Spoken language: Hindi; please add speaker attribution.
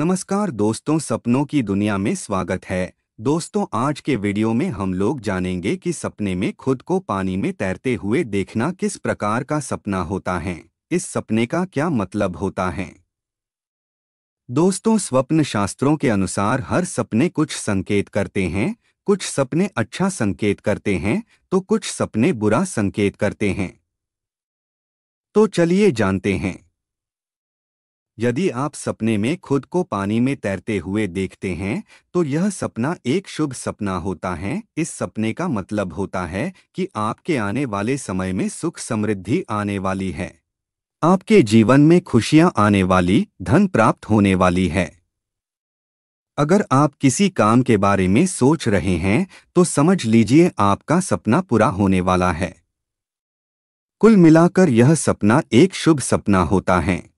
Speaker 1: नमस्कार दोस्तों सपनों की दुनिया में स्वागत है दोस्तों आज के वीडियो में हम लोग जानेंगे कि सपने में खुद को पानी में तैरते हुए देखना किस प्रकार का सपना होता है इस सपने का क्या मतलब होता है दोस्तों स्वप्न शास्त्रों के अनुसार हर सपने कुछ संकेत करते हैं कुछ सपने अच्छा संकेत करते हैं तो कुछ सपने बुरा संकेत करते हैं तो चलिए जानते हैं यदि आप सपने में खुद को पानी में तैरते हुए देखते हैं तो यह सपना एक शुभ सपना होता है इस सपने का मतलब होता है कि आपके आने वाले समय में सुख समृद्धि आने वाली है आपके जीवन में खुशियां आने वाली धन प्राप्त होने वाली है अगर आप किसी काम के बारे में सोच रहे हैं तो समझ लीजिए आपका सपना पूरा होने वाला है कुल मिलाकर यह सपना एक शुभ सपना होता है